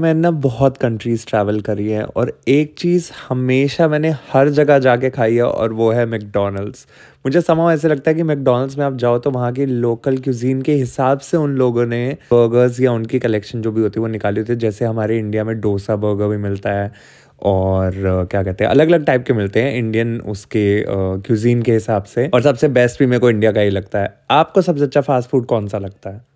मैंने ना बहुत कंट्रीज़ ट्रैवल करी है और एक चीज़ हमेशा मैंने हर जगह जाके खाई है और वो है मैकडोनल्ड्स मुझे समाव ऐसे लगता है कि मैकडोनल्ड्स में आप जाओ तो वहाँ की लोकल क्यूजीन के हिसाब से उन लोगों ने बर्गर्स या उनकी कलेक्शन जो भी होती है वो निकाली होती है जैसे हमारे इंडिया में डोसा बर्गर भी मिलता है और क्या कहते हैं अलग अलग टाइप के मिलते हैं इंडियन उसके क्यूजीन के हिसाब से और सबसे बेस्ट भी मेरे को इंडिया का ही लगता है आपको सबसे अच्छा फास्ट फूड कौन सा लगता है